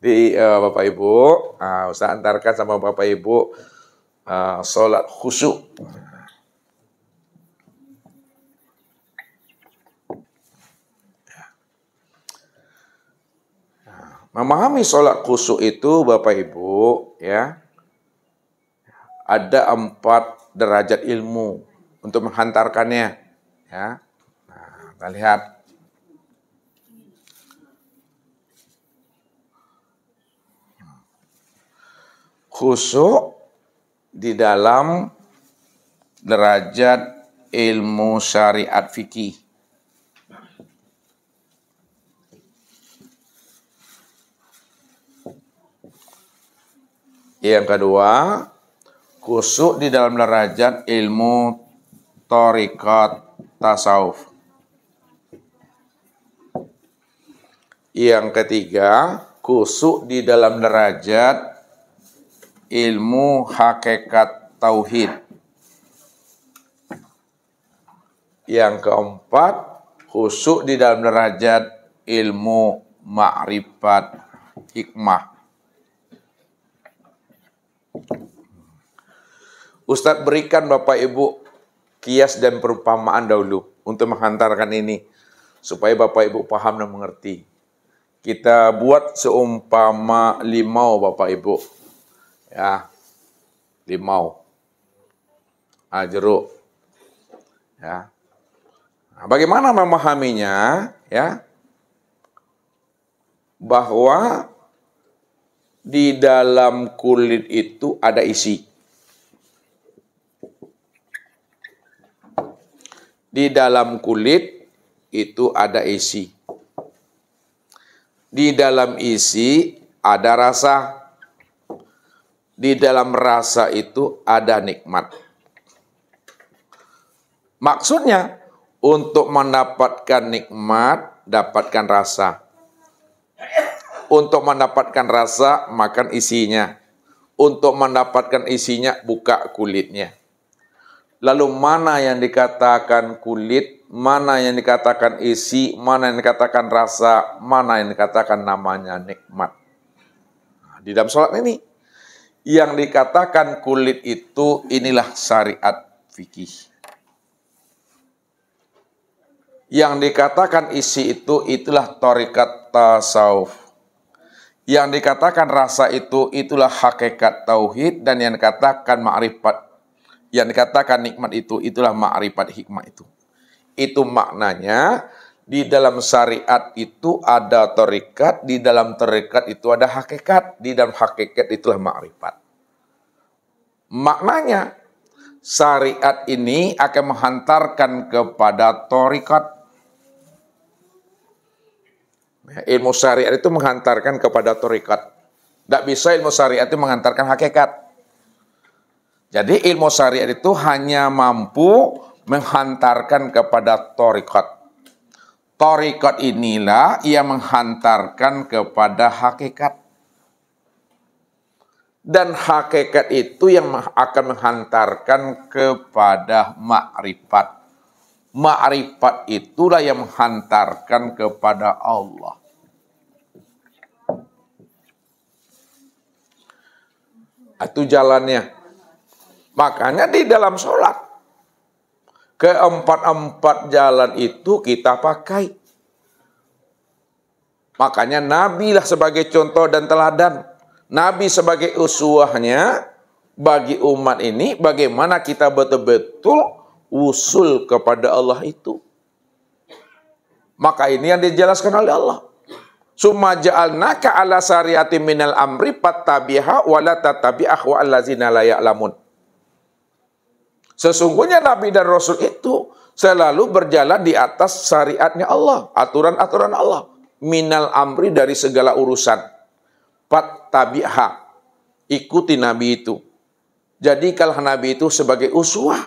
Di uh, eh, Bapak Ibu, uh, Ustaz antarkan sama Bapak Ibu uh, sholat khusyuk. Memahami sholat khusyuk itu Bapak Ibu ya ada empat derajat ilmu untuk menghantarkannya ya. Nah, kita lihat khusuk di dalam derajat ilmu syariat fikih. Yang kedua, khusuk di dalam derajat ilmu torikot tasawuf. Yang ketiga, kusuk di dalam derajat ilmu hakikat tauhid. Yang keempat, khusuk di dalam derajat ilmu ma'rifat hikmah. Ustadz berikan Bapak Ibu kias dan perumpamaan dahulu untuk menghantarkan ini supaya Bapak Ibu paham dan mengerti. Kita buat seumpama limau Bapak Ibu ya limau ah, jeruk ya nah, bagaimana memahaminya ya bahwa di dalam kulit itu ada isi di dalam kulit itu ada isi di dalam isi ada rasa di dalam rasa itu ada nikmat. Maksudnya, untuk mendapatkan nikmat, dapatkan rasa. Untuk mendapatkan rasa, makan isinya. Untuk mendapatkan isinya, buka kulitnya. Lalu mana yang dikatakan kulit, mana yang dikatakan isi, mana yang dikatakan rasa, mana yang dikatakan namanya nikmat. Nah, di dalam sholat ini, yang dikatakan kulit itu inilah syariat fikih. Yang dikatakan isi itu itulah torikat tasawuf. Yang dikatakan rasa itu itulah hakikat tauhid dan yang dikatakan makrifat yang dikatakan nikmat itu itulah makrifat hikmah itu. Itu maknanya di dalam syariat itu ada terikat, di dalam terikat itu ada hakikat, di dalam hakikat itulah makrifat. Maknanya, syariat ini akan menghantarkan kepada torikat. Ya, ilmu syariat itu menghantarkan kepada torikat. Tidak bisa ilmu syariat itu menghantarkan hakikat. Jadi ilmu syariat itu hanya mampu menghantarkan kepada torikat. Torikot inilah ia menghantarkan kepada hakikat. Dan hakikat itu yang akan menghantarkan kepada makrifat. Makrifat itulah yang menghantarkan kepada Allah. Itu jalannya. Makanya di dalam sholat keempat-empat jalan itu kita pakai. Makanya Nabi lah sebagai contoh dan teladan. Nabi sebagai usuahnya bagi umat ini bagaimana kita betul-betul usul kepada Allah itu. Maka ini yang dijelaskan oleh Allah. Sumaja ja'alnaka ala syariati minal amri fattabiha wa tattabi ahwa allazina la ya'lamun. Sesungguhnya Nabi dan Rasul itu selalu berjalan di atas syariatnya Allah, aturan-aturan Allah. Minal amri dari segala urusan. Pat tabiha, ikuti Nabi itu. Jadikanlah Nabi itu sebagai uswah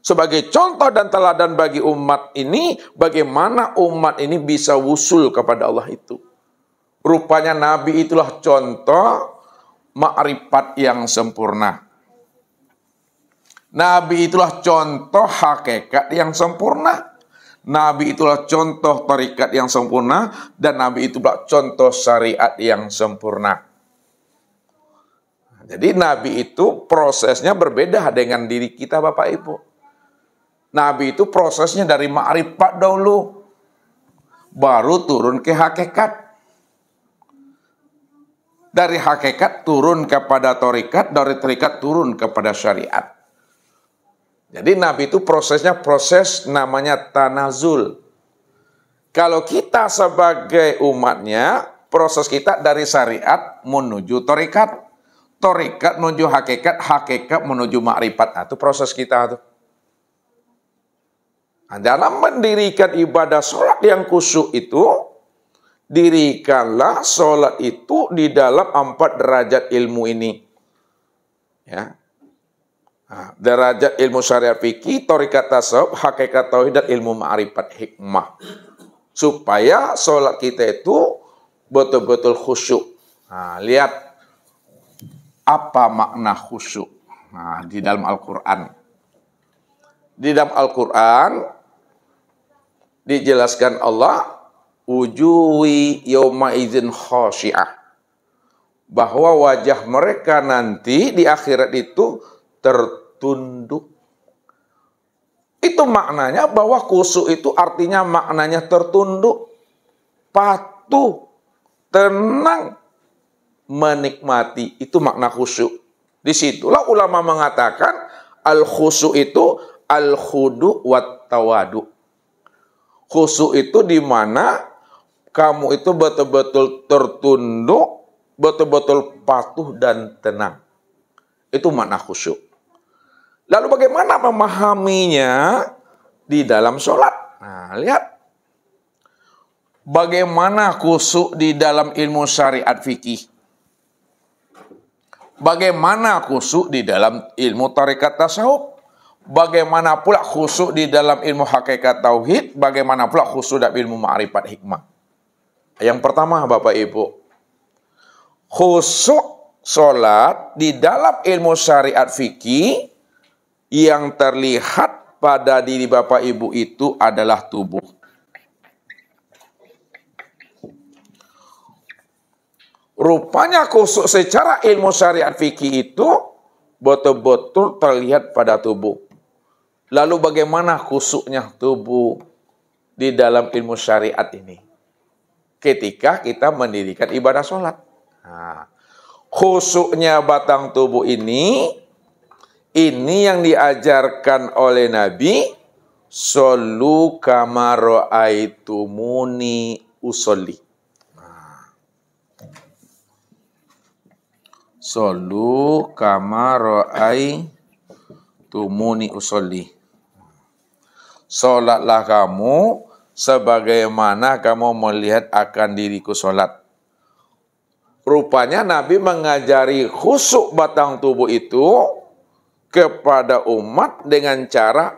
sebagai contoh dan teladan bagi umat ini bagaimana umat ini bisa wusul kepada Allah itu. Rupanya Nabi itulah contoh makrifat yang sempurna. Nabi itulah contoh hakikat yang sempurna. Nabi itulah contoh tarikat yang sempurna dan Nabi itulah contoh syariat yang sempurna. Jadi Nabi itu prosesnya berbeda dengan diri kita Bapak Ibu. Nabi itu prosesnya dari ma'rifat dulu, Baru turun ke hakikat. Dari hakikat turun kepada torikat, dari torikat turun kepada syariat. Jadi nabi itu prosesnya proses namanya tanazul. Kalau kita sebagai umatnya, proses kita dari syariat menuju torikat. Torikat menuju hakikat, hakikat menuju makrifat. Nah, itu proses kita Itu. Nah, dalam mendirikan ibadah sholat yang khusyuk itu, dirikanlah sholat itu di dalam empat derajat ilmu ini. Ya, Nah, derajat ilmu syariat fikih, tarikat tasawuf, hakikat tauhid dan ilmu ma'rifat hikmah. Supaya sholat kita itu betul-betul khusyuk. Nah, lihat apa makna khusyuk nah, di dalam Al-Quran. Di dalam Al-Quran dijelaskan Allah wujuhi yauma izin khosyiah bahwa wajah mereka nanti di akhirat itu tertunduk. Itu maknanya bahwa khusyuk itu artinya maknanya tertunduk, patuh, tenang, menikmati. Itu makna khusyuk. Disitulah ulama mengatakan al khusyuk itu al khudu wat tawadu. Khusyuk itu di mana kamu itu betul-betul tertunduk, betul-betul patuh dan tenang. Itu makna khusyuk. Lalu bagaimana memahaminya di dalam sholat? Nah, lihat. Bagaimana kusuk di dalam ilmu syariat fikih? Bagaimana kusuk di dalam ilmu tarikat tasawuf? Bagaimana pula khusuk di dalam ilmu hakikat tauhid? Bagaimana pula khusuk dalam ilmu ma'rifat hikmah? Yang pertama, Bapak Ibu, khusuk sholat di dalam ilmu syariat fikih yang terlihat pada diri Bapak Ibu itu adalah tubuh. Rupanya kusuk secara ilmu syariat fikih itu betul-betul terlihat pada tubuh. Lalu bagaimana khusuknya tubuh di dalam ilmu syariat ini? Ketika kita mendirikan ibadah sholat. Nah, khusuknya batang tubuh ini ini yang diajarkan oleh Nabi, Solu kamaro aitumuni usoli. Solu kamaro aitumuni usoli. Solatlah kamu sebagaimana kamu melihat akan diriku solat. Rupanya Nabi mengajari khusuk batang tubuh itu kepada umat dengan cara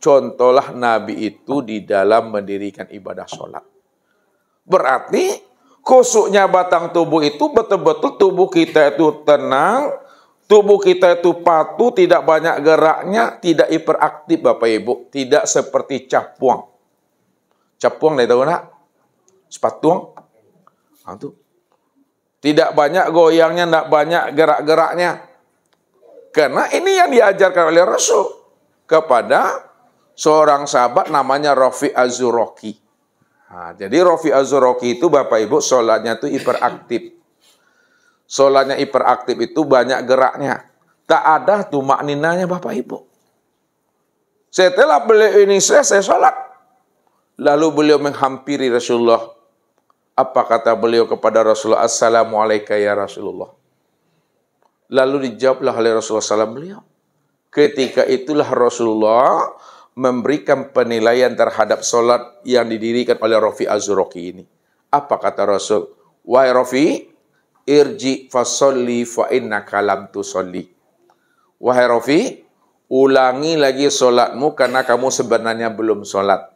contohlah Nabi itu di dalam mendirikan ibadah sholat. Berarti kusuknya batang tubuh itu betul-betul tubuh kita itu tenang, tubuh kita itu patuh, tidak banyak geraknya, tidak hiperaktif Bapak Ibu, tidak seperti capuang. Capuang dari tahu Sepatuang? Nah, Tidak banyak goyangnya, tidak banyak gerak-geraknya karena ini yang diajarkan oleh Rasul kepada seorang sahabat namanya Rafi Azuroki. Nah, jadi Rafi Azuroki itu Bapak Ibu sholatnya itu hiperaktif. Sholatnya hiperaktif itu banyak geraknya. Tak ada tuh makninanya Bapak Ibu. Setelah beliau ini selesai sholat. Lalu beliau menghampiri Rasulullah. Apa kata beliau kepada Rasulullah? Assalamualaikum ya Rasulullah. Lalu dijawablah oleh Rasulullah SAW beliau. Ketika itulah Rasulullah memberikan penilaian terhadap solat yang didirikan oleh Rafi Az-Zuraki ini. Apa kata Rasul? Wahai Rafi, irji fasolli fa inna kalam tu Wahai Rafi, ulangi lagi solatmu karena kamu sebenarnya belum solat.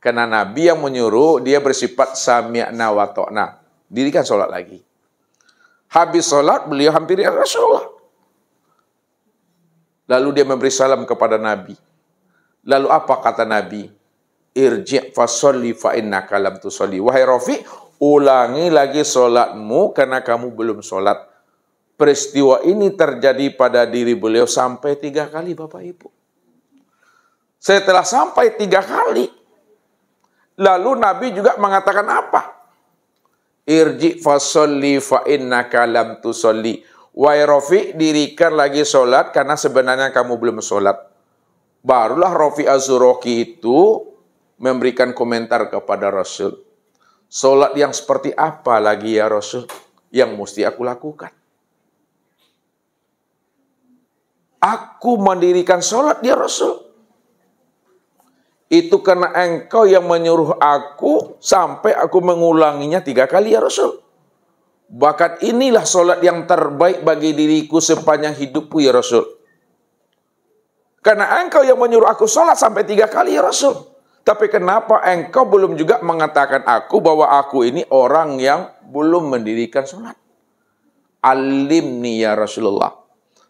Karena Nabi yang menyuruh, dia bersifat sami'na wa Didirikan Dirikan solat lagi. Habis sholat beliau hampiri Rasulullah. Lalu dia memberi salam kepada Nabi. Lalu apa kata Nabi? Irji' sholli fa inna kalam tu sholli. Wahai Rafi, ulangi lagi sholatmu karena kamu belum sholat Peristiwa ini terjadi pada diri beliau sampai tiga kali Bapak Ibu. setelah sampai tiga kali. Lalu Nabi juga mengatakan apa? irji fasolli fa kalam tu soli. Wai Rofi, dirikan lagi solat karena sebenarnya kamu belum solat. Barulah Rofi Azuroki itu memberikan komentar kepada Rasul. Solat yang seperti apa lagi ya Rasul yang mesti aku lakukan? Aku mendirikan solat ya Rasul. Itu karena engkau yang menyuruh aku sampai aku mengulanginya tiga kali ya Rasul. Bahkan inilah solat yang terbaik bagi diriku sepanjang hidupku ya Rasul. Karena engkau yang menyuruh aku solat sampai tiga kali ya Rasul. Tapi kenapa engkau belum juga mengatakan aku bahwa aku ini orang yang belum mendirikan sholat? Alimni ya Rasulullah.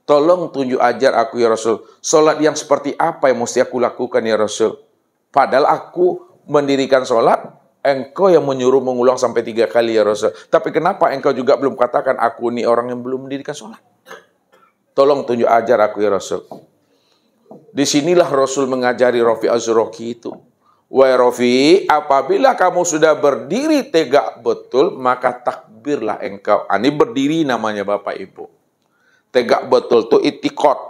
Tolong tunjuk ajar aku ya Rasul. Sholat yang seperti apa yang mesti aku lakukan ya Rasul? Padahal aku mendirikan sholat, engkau yang menyuruh mengulang sampai tiga kali ya Rasul. Tapi kenapa engkau juga belum katakan aku ini orang yang belum mendirikan sholat? Tolong tunjuk ajar aku ya Rasul. Disinilah Rasul mengajari Rafi Azuroki itu. Wahai Rafi, apabila kamu sudah berdiri tegak betul, maka takbirlah engkau. Ah, ini berdiri namanya Bapak Ibu. Tegak betul itu itikot.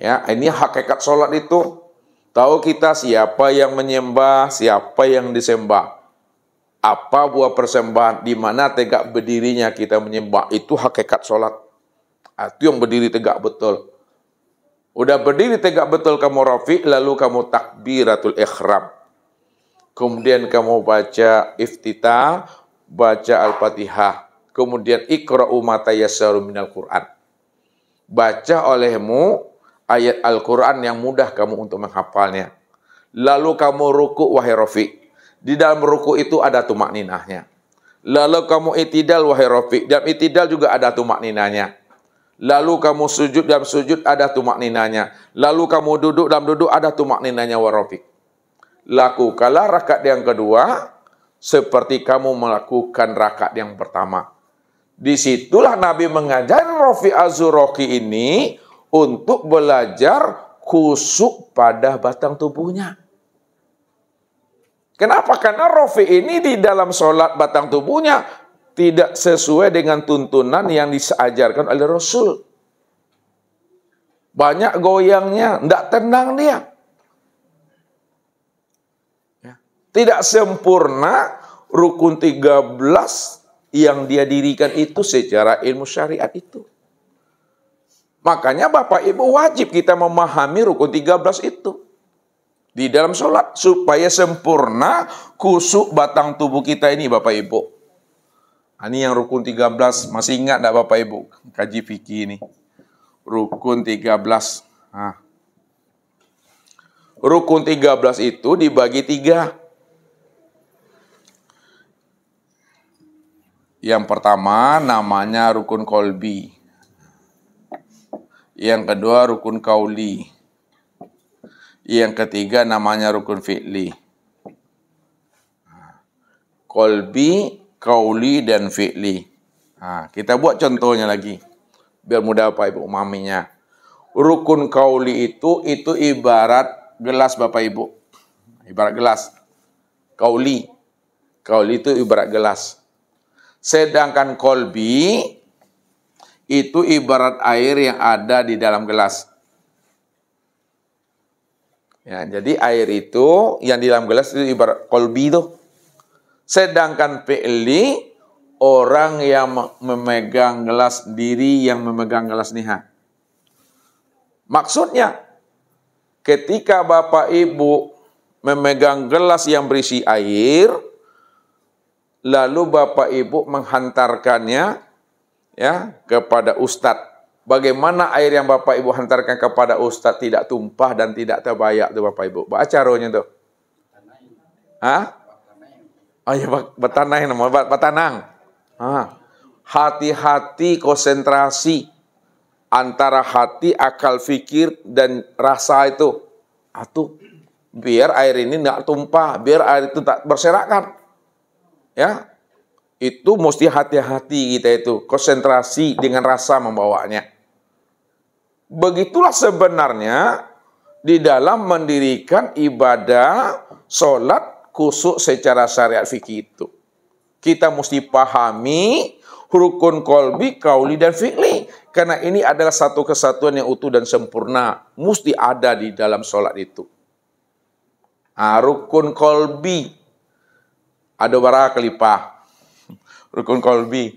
Ya, ini hakikat sholat itu Tahu kita siapa yang menyembah, siapa yang disembah. Apa buah persembahan, di mana tegak berdirinya kita menyembah. Itu hakikat sholat. Itu yang berdiri tegak betul. Udah berdiri tegak betul kamu rafi, lalu kamu takbiratul ikhram. Kemudian kamu baca iftitah, baca al-fatihah. Kemudian ikra'u mata yasaru minal Qur'an. Baca olehmu ayat Al-Quran yang mudah kamu untuk menghafalnya. Lalu kamu ruku wahai rofi Di dalam ruku itu ada tumak ninahnya. Lalu kamu itidal wahai rofi Dalam itidal juga ada tumak ninahnya. Lalu kamu sujud dalam sujud ada tumak Lalu kamu duduk dalam duduk ada tumak ninanya wa Lakukanlah rakaat yang kedua seperti kamu melakukan rakaat yang pertama. Disitulah Nabi mengajar Rafi Azuroki ini untuk belajar khusuk pada batang tubuhnya. Kenapa? Karena Rofi ini di dalam sholat batang tubuhnya tidak sesuai dengan tuntunan yang diajarkan oleh Rasul. Banyak goyangnya, tidak tenang dia. Ya. Tidak sempurna rukun 13 yang dia dirikan itu secara ilmu syariat itu. Makanya Bapak Ibu wajib kita memahami rukun 13 itu. Di dalam sholat. Supaya sempurna kusuk batang tubuh kita ini Bapak Ibu. Nah, ini yang rukun 13. Masih ingat tidak Bapak Ibu? Kaji fikih ini. Rukun 13. Nah. Rukun 13 itu dibagi tiga. Yang pertama namanya rukun kolbi. Yang kedua rukun kauli. Yang ketiga namanya rukun fi'li. Kolbi, kauli, dan fi'li. Nah, kita buat contohnya lagi. Biar mudah Pak Ibu umaminya. Rukun kauli itu, itu ibarat gelas Bapak Ibu. Ibarat gelas. Kauli. Kauli itu ibarat gelas. Sedangkan kolbi itu ibarat air yang ada di dalam gelas. Ya, jadi air itu yang di dalam gelas itu ibarat kolbi itu. Sedangkan fi'li orang yang memegang gelas diri yang memegang gelas niha. Maksudnya ketika Bapak Ibu memegang gelas yang berisi air lalu Bapak Ibu menghantarkannya ya kepada ustadz. Bagaimana air yang Bapak Ibu hantarkan kepada ustadz tidak tumpah dan tidak terbayak tuh Bapak Ibu. Baca caranya tuh. Hah? Oh ya batanang nama betanang. Hati-hati konsentrasi antara hati, akal fikir dan rasa itu. Atuh biar air ini tidak tumpah, biar air itu tak berserakan. Ya, itu mesti hati-hati kita itu, konsentrasi dengan rasa membawanya. Begitulah sebenarnya di dalam mendirikan ibadah sholat kusuk secara syariat fikih itu. Kita mesti pahami rukun kolbi, kauli, dan fi'li. Karena ini adalah satu kesatuan yang utuh dan sempurna. Mesti ada di dalam sholat itu. Nah, rukun kolbi. Ada bara kelipah rukun kolbi.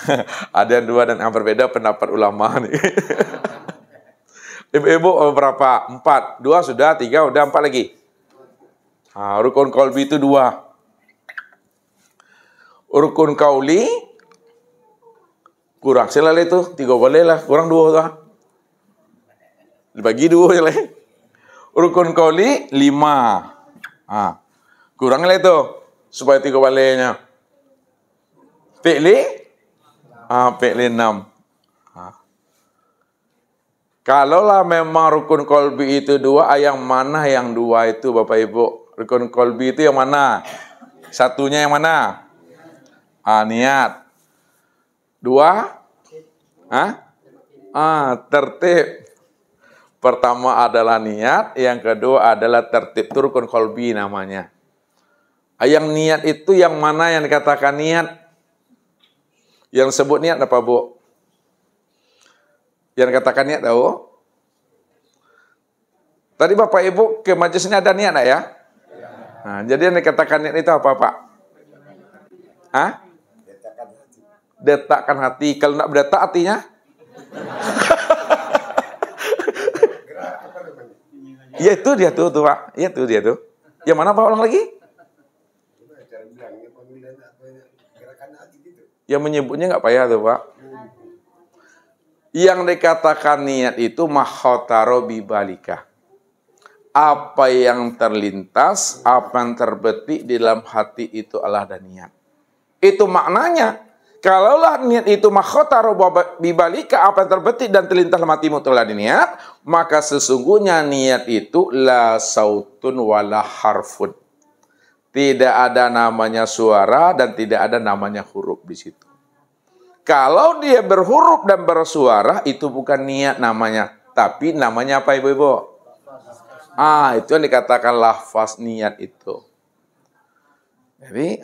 ada yang dua dan yang berbeda pendapat ulama nih. Ibu-ibu oh, berapa? Empat. Dua sudah, tiga udah, empat lagi. Nah, rukun kolbi itu dua. Rukun kauli kurang sila itu tiga boleh lah kurang dua lah dibagi dua sila rukun kauli lima ah kurang lah itu supaya tiga balenya. Fi'li ah, Fi'li 6 ah. Kalaulah memang rukun kolbi itu dua, ayam mana yang dua itu Bapak Ibu? Rukun kolbi itu yang mana? Satunya yang mana? Ah, niat. Dua? Ah? Ah, tertib. Pertama adalah niat, yang kedua adalah tertib. Itu rukun kolbi namanya. ayam niat itu yang mana yang dikatakan niat? Yang sebut niat apa, Bu? Yang katakan niat tahu? Tadi Bapak Ibu ke majlis ini ada niat tak ya? Nah, jadi yang dikatakan niat itu apa, Pak? Hah? Detakkan hati. Kalau nak berdetak hatinya? ya itu dia tuh, tuh Pak. Ya itu dia tuh. Yang mana Pak ulang lagi? Yang menyebutnya nggak payah tuh Pak. Yang dikatakan niat itu mahotaro bibalika. Apa yang terlintas, apa yang terbetik di dalam hati itu Allah dan niat. Itu maknanya. Kalaulah niat itu mahotaro bibalika apa yang terbetik dan terlintas dalam hatimu telah diniat, maka sesungguhnya niat itu la sautun wala harfun tidak ada namanya suara dan tidak ada namanya huruf di situ. Kalau dia berhuruf dan bersuara itu bukan niat namanya, tapi namanya apa ibu-ibu? Ah, itu yang dikatakan lafaz niat itu. Jadi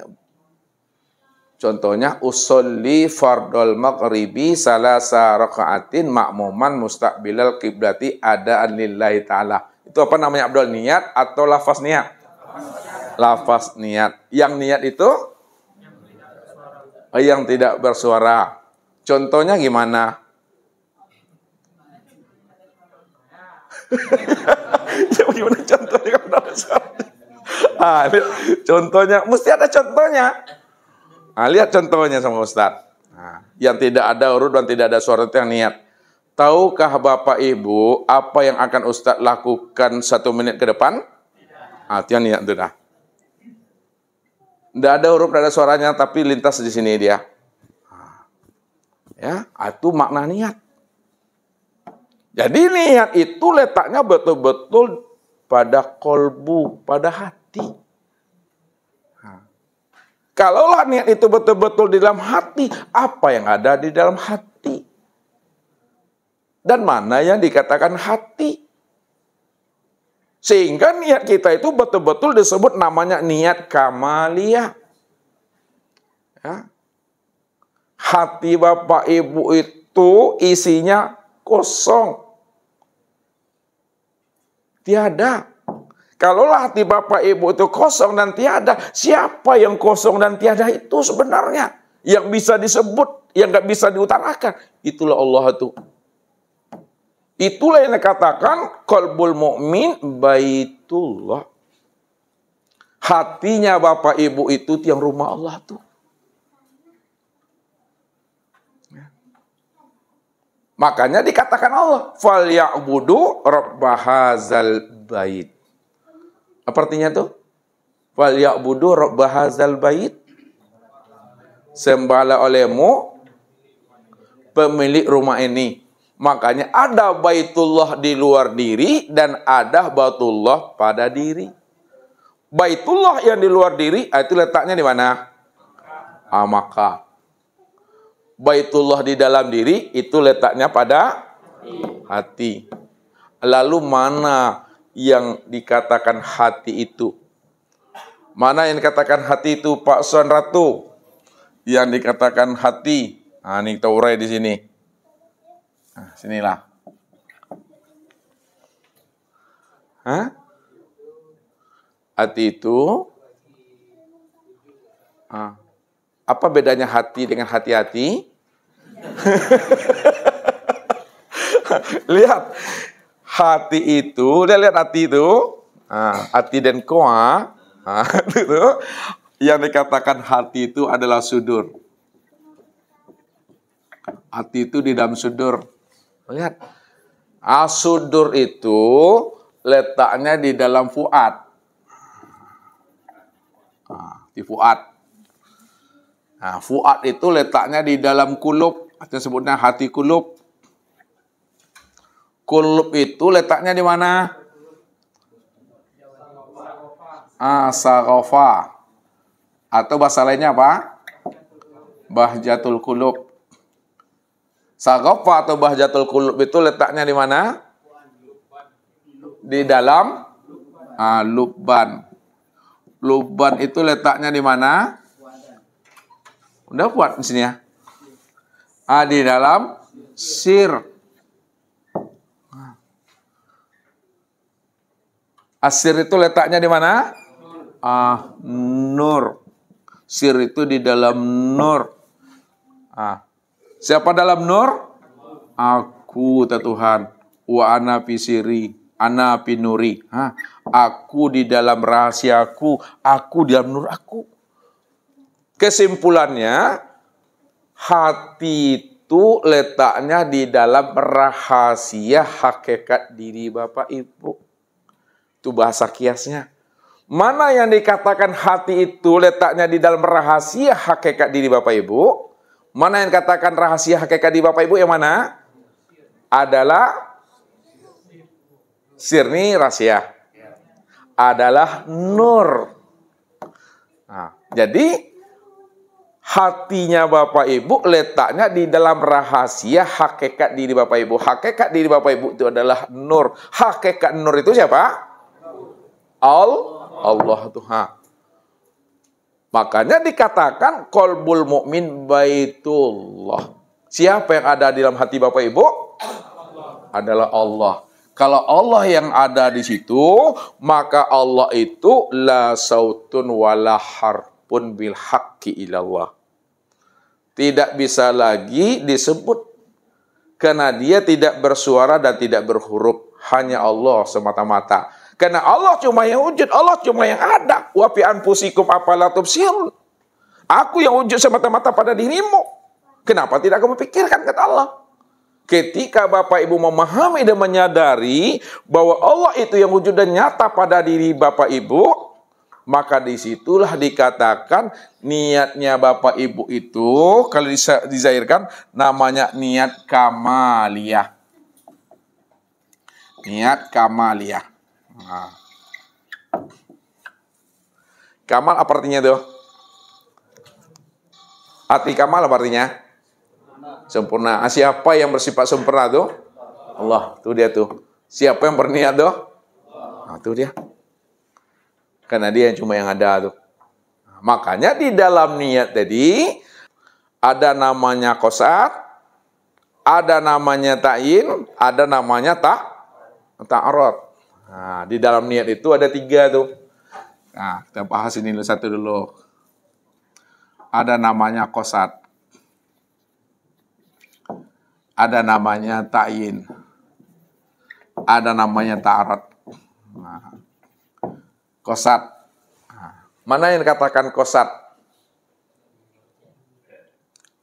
contohnya usolli fardol maghribi salasa raka'atin makmuman mustaqbilal kiblati ada lillahi taala. Itu apa namanya Abdul niat atau lafaz niat? lafaz niat. Yang niat itu eh, yang tidak bersuara. Contohnya gimana? gimana ya, contohnya kalau Ah, contohnya mesti ada contohnya. Nah, lihat contohnya sama Ustaz. Nah, yang tidak ada urut dan tidak ada suara itu yang niat. Tahukah Bapak Ibu apa yang akan Ustadz lakukan satu menit ke depan? Ah, niat itu dah. Tidak ada huruf, tidak ada suaranya, tapi lintas di sini dia. Ya, itu makna niat. Jadi niat itu letaknya betul-betul pada kolbu, pada hati. Kalaulah niat itu betul-betul di dalam hati, apa yang ada di dalam hati? Dan mana yang dikatakan hati? Sehingga niat kita itu betul-betul disebut namanya niat kamalia. Ya. Hati Bapak Ibu itu isinya kosong. Tiada. Kalau hati Bapak Ibu itu kosong dan tiada, siapa yang kosong dan tiada itu sebenarnya? Yang bisa disebut, yang gak bisa diutarakan. Itulah Allah itu. Itulah yang dikatakan kolbul mukmin baitullah. Hatinya Bapak Ibu itu tiang rumah Allah tuh. Ya. Makanya dikatakan Allah, fal ya'budu rabbahazal bait. Apa artinya tuh? Fal ya'budu rabbahazal bait. sembala olehmu pemilik rumah ini. Makanya ada baitullah di luar diri dan ada baitullah pada diri. Baitullah yang di luar diri ah, itu letaknya di mana? Ah, Baitullah di dalam diri itu letaknya pada hati. Lalu mana yang dikatakan hati itu? Mana yang dikatakan hati itu Pak Son Ratu? Yang dikatakan hati. Nah, ini kita urai di sini. Nah, sinilah. Hah? Hati itu ah. apa bedanya hati dengan hati-hati? lihat hati itu, lihat, lihat hati itu, ah, hati dan koa, ah, itu, yang dikatakan hati itu adalah sudur. Hati itu di dalam sudur. Lihat. Asudur itu letaknya di dalam fuad. Nah, di fuad. Nah, fuad itu letaknya di dalam kulub. Atau sebutnya hati kulub. Kulub itu letaknya di mana? Asarofa. Ah, Atau bahasa lainnya apa? Bahjatul kulub. Sagofa atau bahjatul kulub itu letaknya di mana? Di dalam ah, lubban. Lubban itu letaknya di mana? Udah kuat di sini ya. Ah, di dalam sir. Asir ah, itu letaknya di mana? Ah, nur. Sir itu di dalam nur. Ah. Siapa dalam nur? Aku, ta Tuhan. Wa ana fisiri, ana pinuri. Hah? Aku di dalam rahasiaku, aku di dalam nur aku. Kesimpulannya, hati itu letaknya di dalam rahasia hakikat diri Bapak Ibu. Itu bahasa kiasnya. Mana yang dikatakan hati itu letaknya di dalam rahasia hakikat diri Bapak Ibu? Mana yang katakan rahasia hakikat di Bapak Ibu yang mana? Adalah sirni rahasia. Adalah nur. Nah, jadi hatinya Bapak Ibu letaknya di dalam rahasia hakikat diri Bapak Ibu. Hakikat diri Bapak Ibu itu adalah nur. Hakikat nur itu siapa? Al Allah Tuhan. Makanya dikatakan kolbul mukmin baitullah. Siapa yang ada di dalam hati Bapak Ibu? Adalah Allah. Kalau Allah yang ada di situ, maka Allah itu la sautun wala harpun bil haqqi ilallah. Tidak bisa lagi disebut karena dia tidak bersuara dan tidak berhuruf, hanya Allah semata-mata. Karena Allah cuma yang wujud, Allah cuma yang ada. Wa fi anfusikum afala tubsirun. Aku yang wujud semata-mata pada dirimu. Kenapa tidak kamu pikirkan kata Allah? Ketika Bapak Ibu memahami dan menyadari bahwa Allah itu yang wujud dan nyata pada diri Bapak Ibu, maka disitulah dikatakan niatnya Bapak Ibu itu, kalau dizahirkan namanya niat kamaliah. Niat kamaliah. Ah. Kamal apa artinya tuh? Hati kamal apa artinya? Sempurna. Ah, siapa yang bersifat sempurna tuh? Allah, tuh dia tuh. Siapa yang berniat tuh? Nah, tuh dia. Karena dia cuma yang ada tuh. makanya di dalam niat tadi ada namanya kosat, ada namanya ta'in, ada namanya tak ta'arot. Nah, di dalam niat itu ada tiga tuh. Nah, kita bahas ini dulu satu dulu. Ada namanya kosat. Ada namanya ta'in. Ada namanya ta'arat. Nah, kosat. Nah, mana yang katakan kosat?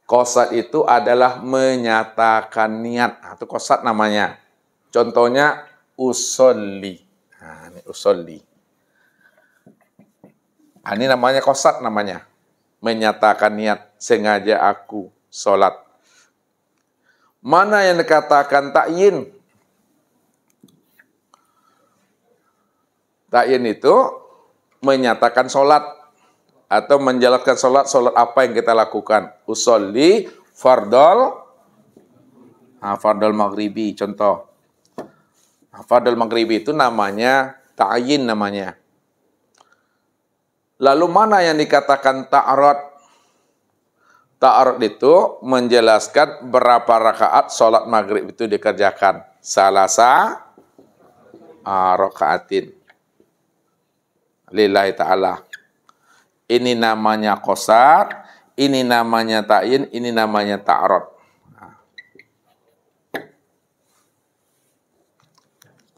Kosat itu adalah menyatakan niat. atau nah, itu kosat namanya. Contohnya, usolli. Nah, ini usolli. Nah, ini namanya kosat namanya. Menyatakan niat, sengaja aku sholat. Mana yang dikatakan takyin? Takyin itu menyatakan sholat atau menjalankan sholat, sholat apa yang kita lakukan. Usolli, fardol, nah, fardol maghribi, contoh. Fadl Maghribi itu namanya ta'yin namanya. Lalu mana yang dikatakan ta'arat? Ta'arat itu menjelaskan berapa rakaat sholat maghrib itu dikerjakan. Salasa uh, rakaatin. Lillahi ta'ala. Ini namanya kosar, ini namanya ta'in, ini namanya ta'arat.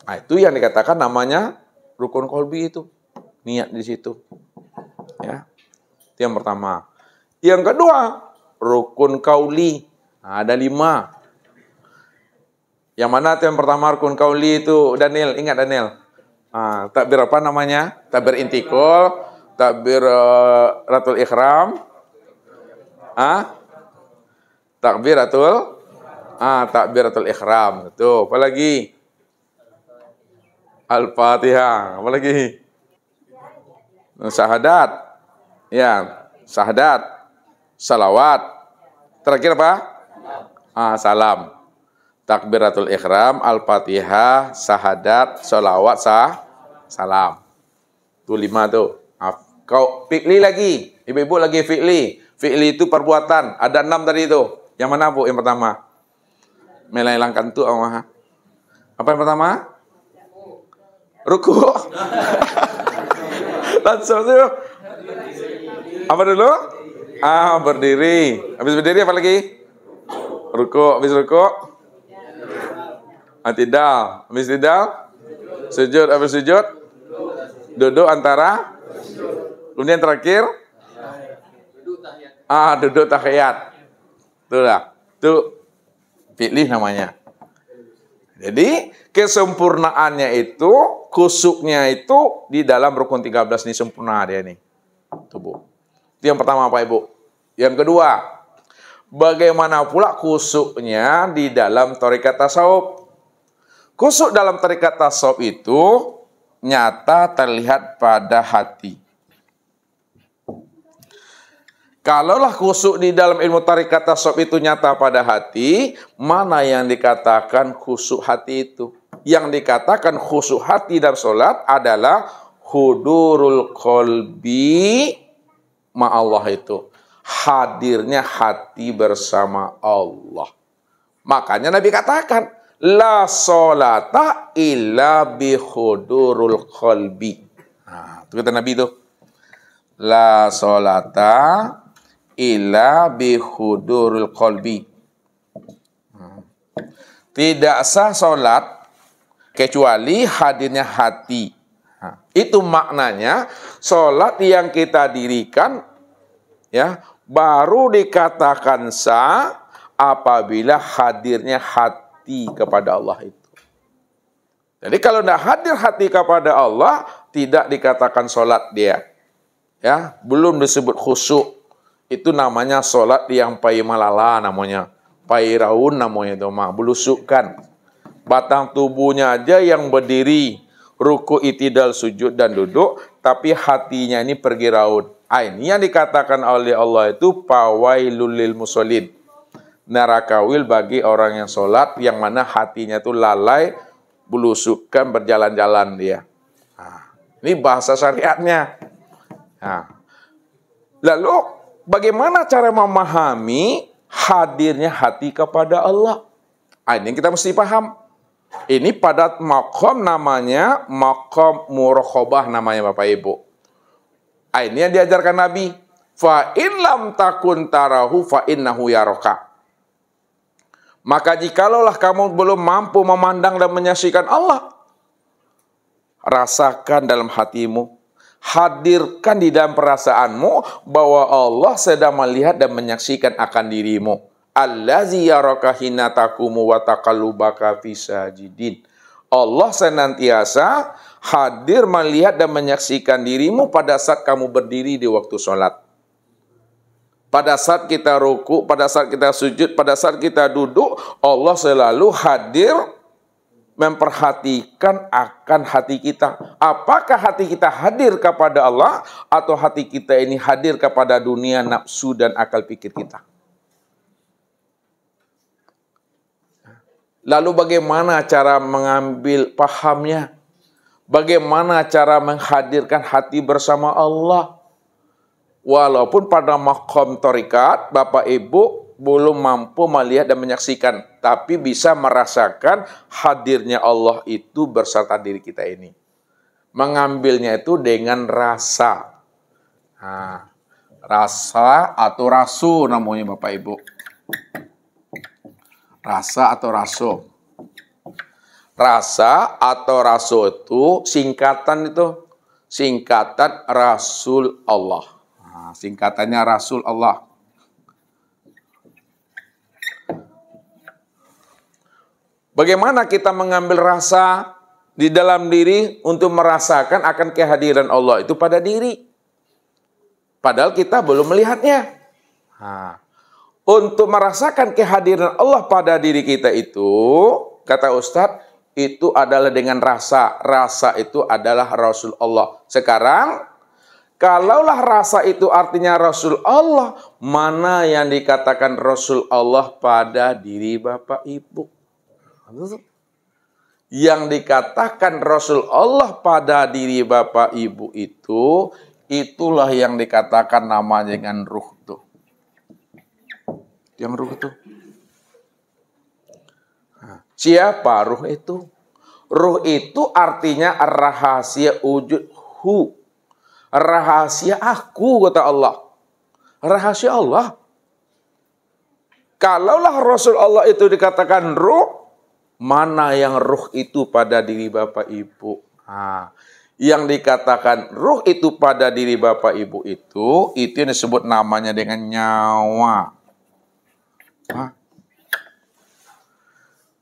Nah, itu yang dikatakan namanya rukun kolbi itu. Niat di situ. Ya. Itu yang pertama. Yang kedua, rukun kauli. Nah, ada lima. Yang mana yang pertama rukun kauli itu Daniel, ingat Daniel. Nah, takbir apa namanya? Takbir intikol, takbir uh, ratul ikhram. Ah? Takbir ratul, ah takbir ratul ikhram. Itu apalagi? Al-Fatihah. Apa lagi? Syahadat. Ya, syahadat. Salawat. Terakhir apa? Ah, salam. Takbiratul ikram Al-Fatihah, sahadat salawat, sah, salam. Tu lima tu. Kau fi'li lagi. Ibu-ibu lagi fi'li. Fi'li itu perbuatan. Ada enam tadi itu. Yang mana bu yang pertama? Melelangkan tu Allah. Apa yang pertama? ruku langsung tuh apa dulu ah berdiri habis berdiri apa lagi ruku habis ruku ah, tidak habis tidak sujud habis sujud duduk antara kemudian terakhir ah duduk tahiyat tuh lah tuh pilih namanya jadi kesempurnaannya itu, kusuknya itu di dalam rukun 13 ini sempurna dia ini. tubuh. Itu yang pertama Pak Ibu. Yang kedua, bagaimana pula kusuknya di dalam tarekat tasawuf? Kusuk dalam tarekat tasawuf itu nyata terlihat pada hati. Kalaulah khusuk di dalam ilmu tarik kata tasawuf itu nyata pada hati, mana yang dikatakan khusuk hati itu? Yang dikatakan khusuk hati dalam sholat adalah hudurul kolbi Allah itu. Hadirnya hati bersama Allah. Makanya Nabi katakan, La solata illa bi hudurul kolbi. Nah, itu kata Nabi itu. La solata illa bihudurul qalbi. Tidak sah sholat kecuali hadirnya hati. Itu maknanya sholat yang kita dirikan ya baru dikatakan sah apabila hadirnya hati kepada Allah itu. Jadi kalau tidak hadir hati kepada Allah, tidak dikatakan sholat dia. Ya, belum disebut khusyuk. Itu namanya solat yang pai malala namanya. Pai raun namanya itu mah. Belusukan. Batang tubuhnya aja yang berdiri. Ruku itidal sujud dan duduk. Tapi hatinya ini pergi raun. Ah, ini yang dikatakan oleh Allah itu pawai musolid neraka Narakawil bagi orang yang solat yang mana hatinya itu lalai, belusukan, berjalan-jalan dia. Nah, ini bahasa syariatnya. Nah, lalu bagaimana cara memahami hadirnya hati kepada Allah? Nah, ini kita mesti paham. Ini padat makom namanya makom murokobah namanya Bapak Ibu. Nah, ini yang diajarkan Nabi. Fa in lam takun tarahu fa innahu yaroka. Maka jikalaulah lah kamu belum mampu memandang dan menyaksikan Allah, rasakan dalam hatimu hadirkan di dalam perasaanmu bahwa Allah sedang melihat dan menyaksikan akan dirimu. Allazi yaraka Allah senantiasa hadir melihat dan menyaksikan dirimu pada saat kamu berdiri di waktu sholat. Pada saat kita ruku, pada saat kita sujud, pada saat kita duduk, Allah selalu hadir memperhatikan akan hati kita. Apakah hati kita hadir kepada Allah atau hati kita ini hadir kepada dunia nafsu dan akal pikir kita? Lalu bagaimana cara mengambil pahamnya? Bagaimana cara menghadirkan hati bersama Allah? Walaupun pada makom torikat, Bapak Ibu, belum mampu melihat dan menyaksikan, tapi bisa merasakan hadirnya Allah itu berserta diri kita ini. Mengambilnya itu dengan rasa. Nah, rasa atau rasu namanya Bapak Ibu. Rasa atau rasu. Rasa atau rasu itu singkatan itu singkatan Rasul Allah. Nah, singkatannya Rasul Allah. Bagaimana kita mengambil rasa di dalam diri untuk merasakan akan kehadiran Allah itu pada diri. Padahal kita belum melihatnya. Nah, untuk merasakan kehadiran Allah pada diri kita itu, kata Ustadz, itu adalah dengan rasa. Rasa itu adalah Rasul Allah. Sekarang Kalaulah rasa itu artinya Rasul Allah, mana yang dikatakan Rasul Allah pada diri Bapak Ibu? yang dikatakan Rasul Allah pada diri Bapak Ibu itu itulah yang dikatakan namanya dengan ruh itu. Yang ruh itu. Nah, siapa ruh itu? Ruh itu artinya rahasia wujud hu. Rahasia aku kata Allah. Rahasia Allah. Kalaulah Rasul Allah itu dikatakan ruh, mana yang ruh itu pada diri Bapak Ibu. Nah, yang dikatakan ruh itu pada diri Bapak Ibu itu, itu yang disebut namanya dengan nyawa. Hah?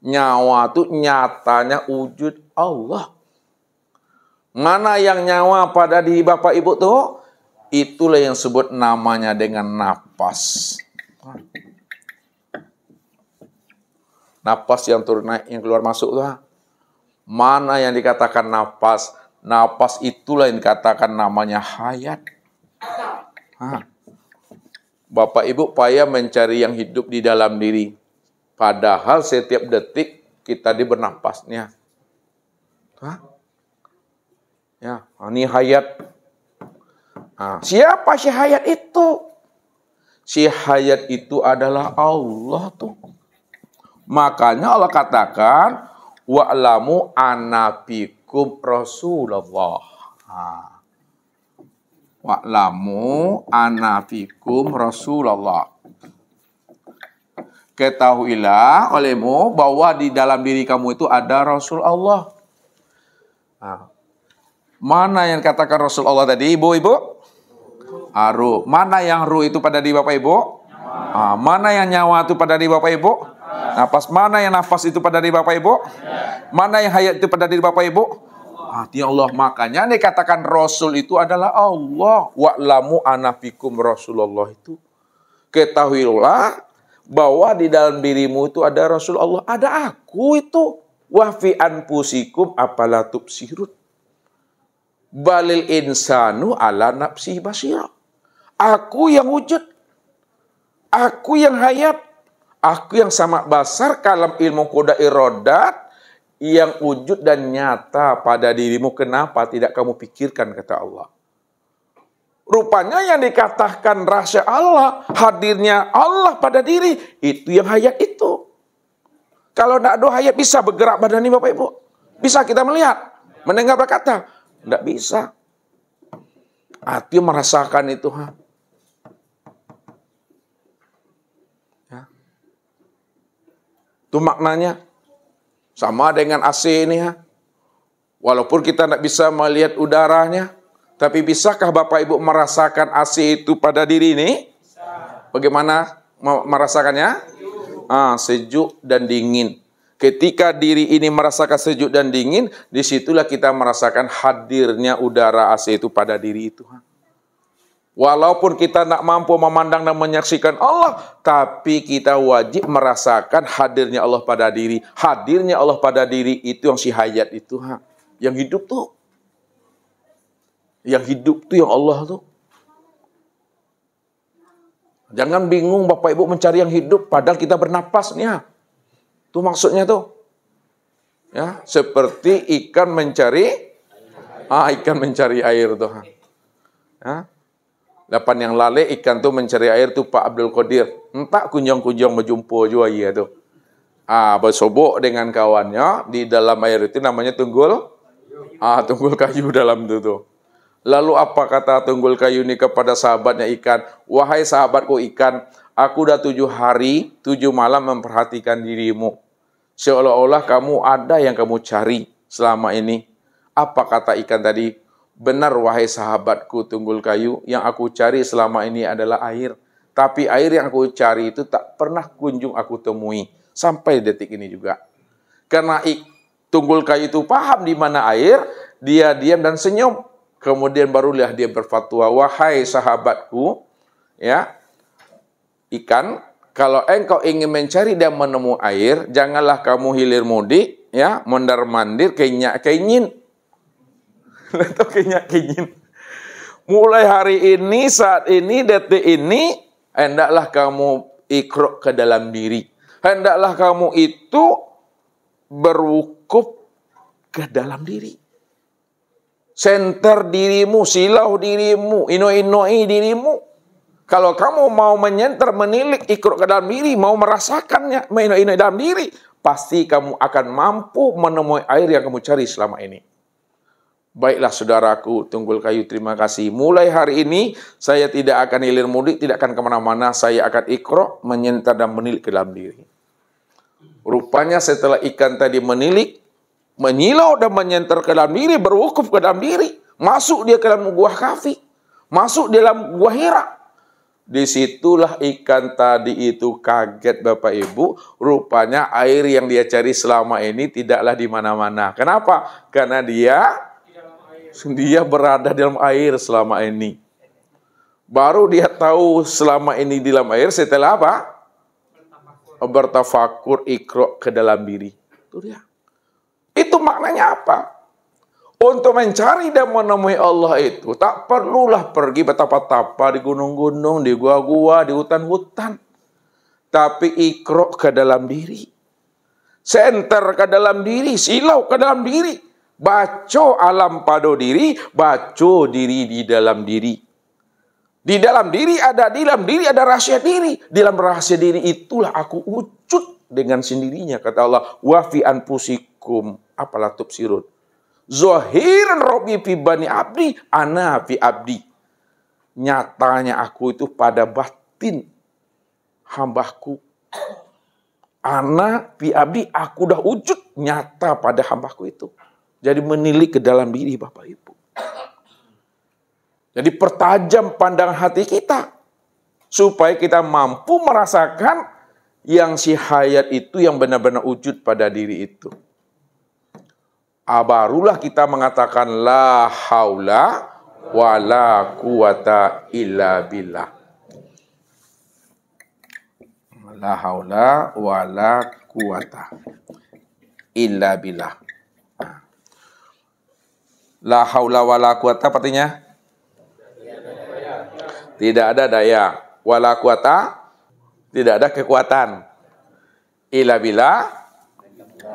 Nyawa itu nyatanya wujud Allah. Mana yang nyawa pada diri Bapak Ibu itu Itulah yang disebut namanya dengan napas. Hah? napas yang turun naik, yang keluar masuk tuh. Ah. Mana yang dikatakan napas? Napas itulah yang dikatakan namanya hayat. Hah. Bapak Ibu payah mencari yang hidup di dalam diri. Padahal setiap detik kita di bernapasnya. Ya, ah, ini hayat. Nah, siapa si hayat itu? Si hayat itu adalah Allah tuh. Makanya Allah katakan wa'lamu anabikum Rasulullah. Nah. Wa'lamu anabikum Rasulullah. Ketahuilah olehmu bahwa di dalam diri kamu itu ada Rasul Allah. Nah. Mana yang katakan Rasul Allah tadi, ibu-ibu? Aru. Mana yang ru itu pada di Bapak Ibu? mana yang nyawa itu pada di Bapak Ibu? Nafas mana yang nafas itu pada diri Bapak Ibu? Mana yang hayat itu pada diri Bapak Ibu? Hati Allah. Makanya nih katakan Rasul itu adalah Allah. Wa'lamu anafikum Rasulullah itu. Ketahuilah bahwa di dalam dirimu itu ada Rasul Allah. Ada aku itu. Wafi anpusikum apalatub sirut balil insanu ala nafsi basirah. Aku yang wujud. Aku yang hayat. Aku yang sama besar kalam ilmu kuda irodat yang wujud dan nyata pada dirimu. Kenapa tidak kamu pikirkan kata Allah? Rupanya yang dikatakan rahasia Allah, hadirnya Allah pada diri, itu yang hayat itu. Kalau tidak ada hayat bisa bergerak badan ini Bapak Ibu. Bisa kita melihat, mendengar berkata. Tidak bisa. Hati merasakan itu. Ha? Itu maknanya. Sama dengan AC ini ya. Walaupun kita tidak bisa melihat udaranya, tapi bisakah Bapak Ibu merasakan AC itu pada diri ini? Bagaimana merasakannya? Ah, sejuk dan dingin. Ketika diri ini merasakan sejuk dan dingin, disitulah kita merasakan hadirnya udara AC itu pada diri itu. Walaupun kita tidak mampu memandang dan menyaksikan Allah, tapi kita wajib merasakan hadirnya Allah pada diri. Hadirnya Allah pada diri itu yang si hayat itu, ha. yang hidup tuh. Yang hidup tuh yang Allah tuh. Jangan bingung Bapak Ibu mencari yang hidup padahal kita bernapas nih. tuh Itu maksudnya tuh. Ya, seperti ikan mencari ah, ikan mencari air tuh. Ha. Ya lapan yang lale ikan tu mencari air tu Pak Abdul Qadir. Entah kunjung-kunjung berjumpa juga ia tu. Ah bersobok dengan kawannya di dalam air itu namanya tunggul. Ah tunggul kayu dalam itu tu. Lalu apa kata tunggul kayu ini kepada sahabatnya ikan? Wahai sahabatku ikan, aku dah tujuh hari, tujuh malam memperhatikan dirimu. Seolah-olah kamu ada yang kamu cari selama ini. Apa kata ikan tadi? Benar wahai sahabatku tunggul kayu, yang aku cari selama ini adalah air. Tapi air yang aku cari itu tak pernah kunjung aku temui sampai detik ini juga. Karena tunggul kayu itu paham di mana air, dia diam dan senyum. Kemudian barulah dia berfatwa, wahai sahabatku, ya ikan, kalau engkau ingin mencari dan menemui air, janganlah kamu hilir mudik, ya mondar mandir, kenyak, keingin, Itu kinyakin. Mulai hari ini, saat ini, detik ini, hendaklah kamu ikrok ke dalam diri. Hendaklah kamu itu berwukuf ke dalam diri. Senter dirimu, silau dirimu, ino-inoi dirimu. Kalau kamu mau menyenter, menilik, ikrok ke dalam diri, mau merasakannya, maino inoi dalam diri, pasti kamu akan mampu menemui air yang kamu cari selama ini. Baiklah saudaraku, tunggul kayu terima kasih. Mulai hari ini saya tidak akan hilir mudik, tidak akan kemana-mana. Saya akan ikro, menyentar dan menilik ke dalam diri. Rupanya setelah ikan tadi menilik, menyilau dan menyentar ke dalam diri, berwukuf ke dalam diri. Masuk dia ke dalam gua kafi. Masuk di dalam gua hira. Disitulah ikan tadi itu kaget Bapak Ibu. Rupanya air yang dia cari selama ini tidaklah di mana-mana. Kenapa? Karena dia dia berada dalam air selama ini. Baru dia tahu selama ini di dalam air setelah apa? Bertafakur, ikro ke dalam diri. Itu dia. Itu maknanya apa? Untuk mencari dan menemui Allah itu, tak perlulah pergi betapa-tapa di gunung-gunung, di gua-gua, di hutan-hutan. Tapi ikro ke dalam diri. Senter ke dalam diri, silau ke dalam diri Baco alam pada diri, baco diri di dalam diri. Di dalam diri ada, di dalam diri ada rahasia diri. Di dalam rahasia diri itulah aku wujud dengan sendirinya. Kata Allah, wafi anpusikum apalah sirut Zohiran robi fi bani abdi, ana fi abdi. Nyatanya aku itu pada batin hambaku. Ana fi abdi, aku dah wujud nyata pada hambaku itu. Jadi menilik ke dalam diri Bapak Ibu. Jadi pertajam pandang hati kita. Supaya kita mampu merasakan yang si hayat itu yang benar-benar wujud pada diri itu. Ah, barulah kita mengatakan la haula wa la quwata illa billah. La haula wa la quwata illa billah. La haula wala quwata artinya tidak ada daya. Wala quwata tidak ada kekuatan. Ila bila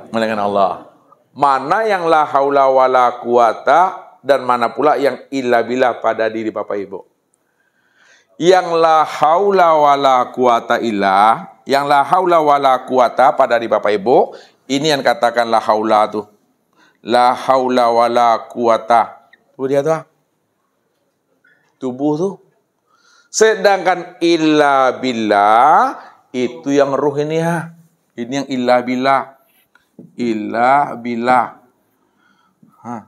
dengan Allah. Mana yang la haula wala quwata dan mana pula yang illa bila pada diri Bapak Ibu. Yang la haula wala quwata illa, yang la haula wala quwata pada diri Bapak Ibu, ini yang katakan la haula tuh La haula wa la quwata. Tuh dia tuh. Tubuh tuh. Sedangkan illa billah itu yang ruh ini ya. Ini yang illa billah. Illa billah. Hah.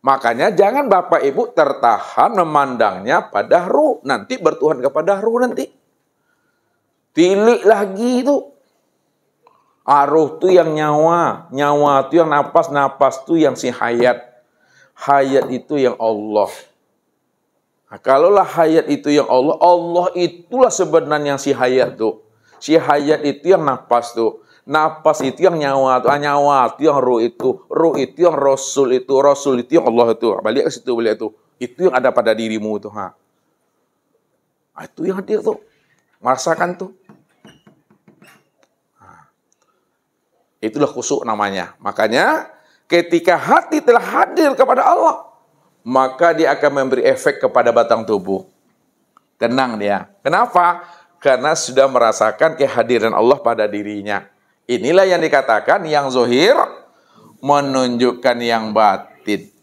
Makanya jangan Bapak Ibu tertahan memandangnya pada ruh. Nanti bertuhan kepada ruh nanti. Tilik lagi itu. Aruh itu yang nyawa, nyawa itu yang napas, napas itu yang si hayat. Hayat itu yang Allah. Nah, kalaulah hayat itu yang Allah, Allah itulah sebenarnya si hayat tuh. Si hayat itu yang napas tuh. Napas itu yang nyawa tuh, ah, nyawa itu yang ruh itu, ruh itu yang rasul itu, rasul itu yang Allah itu. Balik ke situ balik itu. Itu yang ada pada dirimu tuh, ha. Nah, itu yang dia tuh. Merasakan tuh. Itulah khusyuk namanya. Makanya ketika hati telah hadir kepada Allah, maka dia akan memberi efek kepada batang tubuh. Tenang dia. Kenapa? Karena sudah merasakan kehadiran Allah pada dirinya. Inilah yang dikatakan yang zohir menunjukkan yang batin.